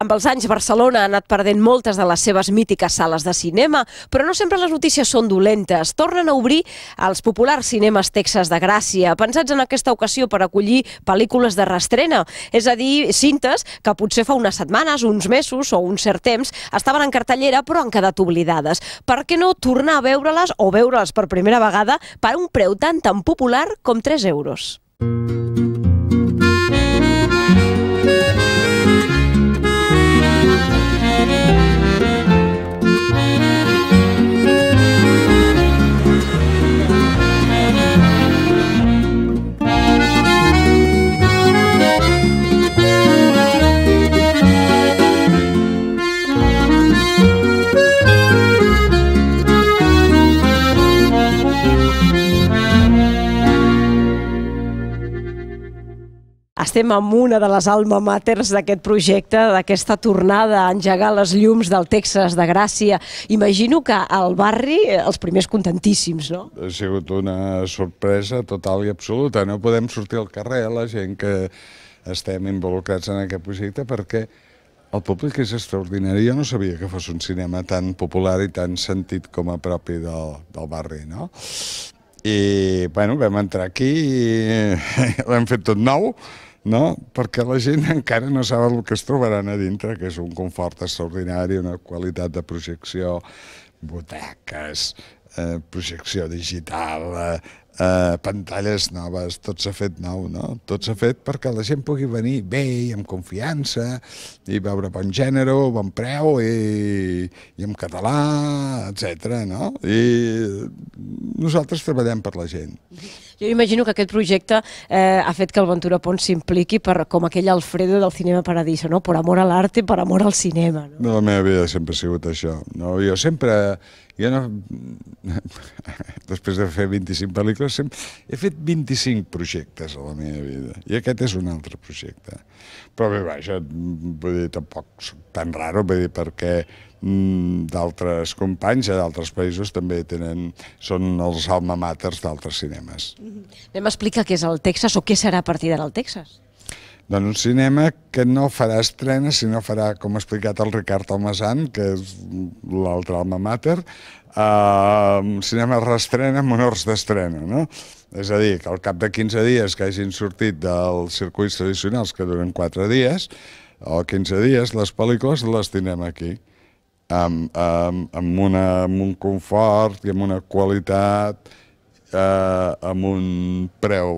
Amb els anys, Barcelona ha anat perdent moltes de les seves mítiques sales de cinema, però no sempre les notícies són dolentes. Tornen a obrir els populars cinemes Texas de Gràcia, pensats en aquesta ocasió per acollir pel·lícules de restrena, és a dir, cintes que potser fa unes setmanes, uns mesos o un cert temps estaven en cartellera però han quedat oblidades. Per què no tornar a veure-les o veure-les per primera vegada per un preu tan tan popular com 3 euros? Mm Estem amb una de les alma maters d'aquest projecte, d'aquesta tornada a engegar les llums del Texas, de Gràcia. Imagino que al barri eh, els primers contentíssims, no? Ha sigut una sorpresa total i absoluta. No podem sortir al carrer, la gent que estem involucrats en aquest projecte, perquè el públic és extraordinari. Jo no sabia que fos un cinema tan popular i tan sentit com a propi del, del barri, no? I, bueno, vam entrar aquí i l'hem fet tot nou, no? perquè la gent encara no sabe el que es trobaran a dintre, que és un confort extraordinari, una qualitat de projecció, butaques, eh, projecció digital, eh, eh, pantalles noves, tot s'ha fet nou, no? Tot s'ha fet perquè la gent pugui venir bé i amb confiança i veure bon gènere, bon preu i, i en català, etc. no? I nosaltres treballem per la gent. Jo imagino que aquest projecte eh, ha fet que el Ventura Pons s'impliqui per com aquell Alfredo del Cinema Paradiso, no? per amor a l'arte, per amor al cinema. No? La meva vida sempre ha sigut això. No? Jo sempre... Jo no... Després de fer 25 pel·lícules, sempre... he fet 25 projectes a la meva vida. I aquest és un altre projecte. Però bé, vaja, vull dir, tampoc soc tan raro, vull dir, perquè mm, d'altres companys a d'altres països també tenen, són els alma maters d'altres cinemes. Vam explicar què és el Texas o què serà a partir d'ara el Texas. Doncs un cinema que no farà estrenes, sinó farà, com ha explicat el Ricard Almasan, que és l'altre alma mater, eh, cinema restrena amb honors d'estrena, no? És a dir, que al cap de 15 dies que hagin sortit dels circuits tradicionals, que duren 4 dies, o 15 dies, les pel·lícules les tindrem aquí amb, amb, amb, una, amb un confort i amb una qualitat eh, amb un preu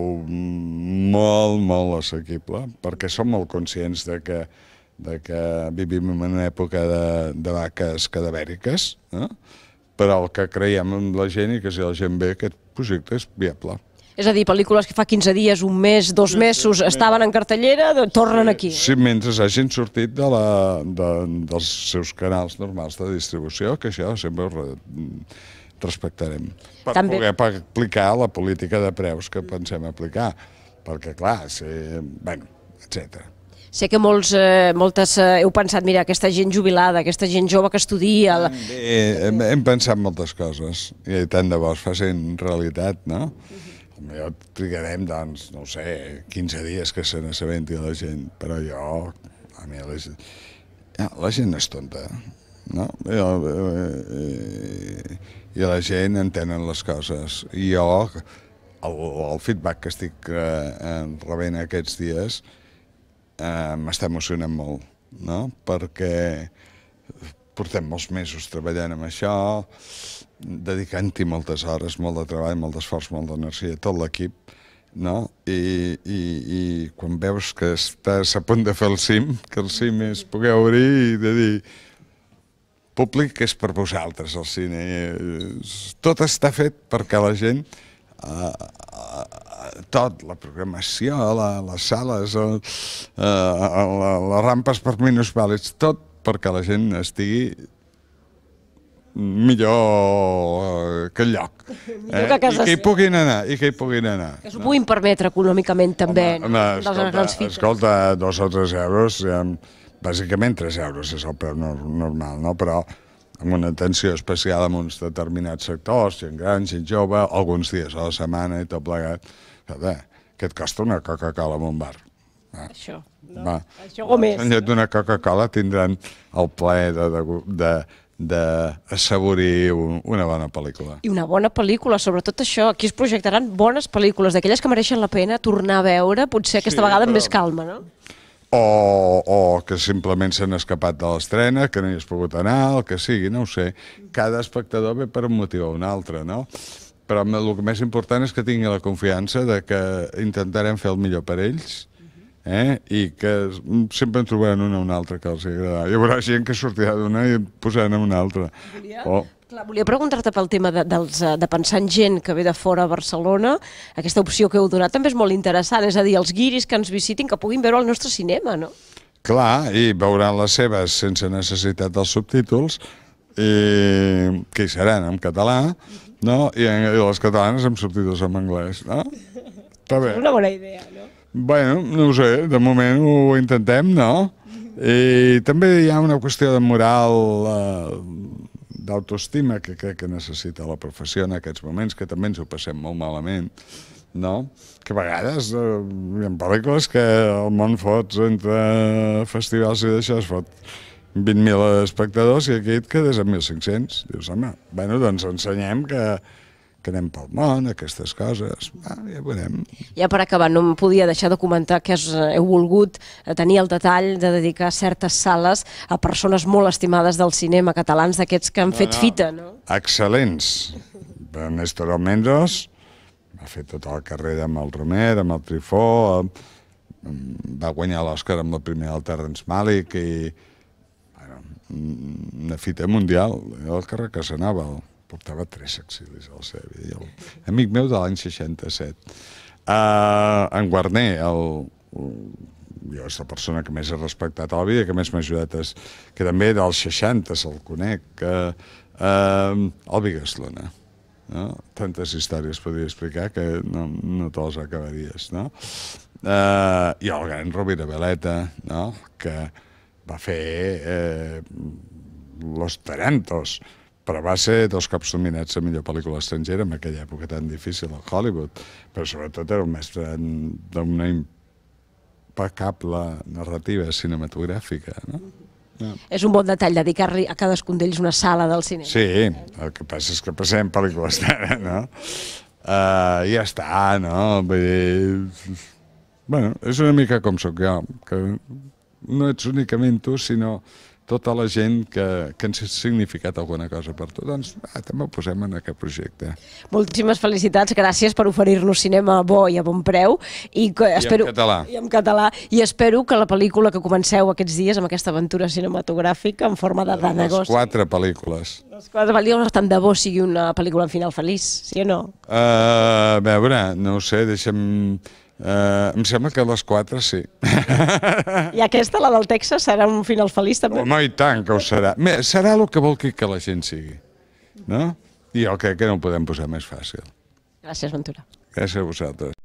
molt, molt assequible, perquè som molt conscients de que, de que vivim en una època de, de vaques cadavèriques, eh? però el que creiem amb la gent i que si la gent ve aquest projecte és viable. És a dir, pel·lícules que fa 15 dies, un mes, dos mesos, estaven en cartellera, tornen aquí. Sí, mentre hagin sortit de la, de, dels seus canals normals de distribució, que això sempre ho respectarem. Per També... poder per aplicar la política de preus que pensem aplicar, perquè clar, si, bueno, etc. Sé que molts, eh, moltes eh, heu pensat, mira, aquesta gent jubilada, aquesta gent jove que estudia... La... Bé, hem, hem pensat moltes coses, i tant de bo es facin realitat, no? Uh -huh. Jo trigarem, doncs, no sé, 15 dies que se n'assabenti la gent, però jo, a mi la gent, ja, ah, la gent és tonta, eh? no? I, eh, eh, eh, i la gent entenen les coses. I jo, el, el feedback que estic eh, rebent aquests dies eh, m'està emocionant molt, no? Perquè portem molts mesos treballant amb això, dedicant-hi moltes hores, molt de treball, molt d'esforç, molt d'energia, tot l'equip, no? I, i, I quan veus que estàs a punt de fer el cim, que el cim és poder obrir i de dir públic és per vosaltres, el cine. Tot està fet perquè la gent, eh, eh tot, la programació, les sales, eh, les rampes per vàlids, tot perquè la gent estigui millor eh, que lloc. Millor eh? casa I que hi puguin anar, i que hi puguin anar. Que s'ho puguin permetre econòmicament també, home, dels escolta, grans Escolta, dos o tres euros bàsicament 3 euros és el preu normal, no? però amb una atenció especial en uns determinats sectors, gent gran, gent jove, alguns dies a la setmana i tot plegat. veure, què et costa una Coca-Cola en un bar? Ah, va. Això. No? Va. Això o més. En lloc d'una Coca-Cola tindran el plaer de, de, de d'assaborir una bona pel·lícula. I una bona pel·lícula, sobretot això. Aquí es projectaran bones pel·lícules, d'aquelles que mereixen la pena tornar a veure, potser aquesta sí, vegada però... amb més calma, no? o, o que simplement s'han escapat de l'estrena, que no hi has pogut anar, el que sigui, no ho sé. Cada espectador ve per un motiu o un altre, no? Però el que més important és que tingui la confiança de que intentarem fer el millor per ells eh? i que sempre en trobaran una o una altra que els agradarà. Hi haurà gent que sortirà d'una i posaran en una altra. o... Clar, volia preguntar-te pel tema de, dels, eh, de pensar en gent que ve de fora a Barcelona. Aquesta opció que heu donat també és molt interessant, és a dir, els guiris que ens visitin, que puguin veure el nostre cinema, no? Clar, i veuran les seves sense necessitat dels subtítols, i que hi seran en català, no? I, en, i les catalanes amb subtítols en anglès, no? Està bé. És una bona idea, no? Bueno, no ho sé, de moment ho intentem, no? I també hi ha una qüestió de moral... Eh, d'autoestima que crec que necessita la professió en aquests moments, que també ens ho passem molt malament, no? Que a vegades eh, hi ha pel·lícules que el món fots entre festivals i d'això es fot 20.000 espectadors i aquí et quedes amb 1.500. Dius, home, bueno, doncs ensenyem que que anem pel món, aquestes coses, va, ja veurem. Ja per acabar, no em podia deixar de comentar que has, eh, heu volgut eh, tenir el detall de dedicar certes sales a persones molt estimades del cinema, catalans d'aquests que han no, fet no. Ah. fita, no? Excel·lents. Néstor Almendros ha fet tota la carrera amb el Romer, amb el Trifó, amb... va guanyar l'Oscar amb la primera del Terrence Malick i bueno, una fita mundial, eh, el carrer que s'anava, el portava tres saxilis al Sevi, el amic meu de l'any 67. Uh, eh, en Guarner, el, jo és la persona que més he respectat a la vida, que més m'ha ajudat, és, que també dels 60 se'l conec, que, uh, el Vigaslona. No? Tantes històries podria explicar que no, no te les acabaries, no? Eh, I el gran Rovira Veleta, no? Que va fer eh, Los Tarantos, però va ser dos cops nominats a millor pel·lícula estrangera en aquella època tan difícil a Hollywood, però sobretot era un mestre d'una impecable narrativa cinematogràfica, no? No. És un bon detall dedicar-li a cadascun d'ells una sala del cinema. Sí, el que passa és que passem pel·lícules d'ara, no? Uh, ja està, no? Vull dir... Bueno, és una mica com sóc jo, que no ets únicament tu, sinó tota la gent que, que ens ha significat alguna cosa per tu. Doncs ah, també ho posem en aquest projecte. Moltíssimes felicitats, gràcies per oferir-nos cinema bo i a bon preu. I, que, I espero, en català. I en català. I espero que la pel·lícula que comenceu aquests dies amb aquesta aventura cinematogràfica en forma de Dana Les quatre pel·lícules. Les quatre pel·lícules, tant de bo sigui una pel·lícula en final feliç, sí o no? Uh, a veure, no ho sé, deixem... Uh, em sembla que les 4 sí. I aquesta, la del Texas, serà un final feliç també? no i tant que ho serà. serà el que vol que, que la gent sigui, no? I el que, que no ho podem posar més fàcil. Gràcies, Ventura. Gràcies a vosaltres.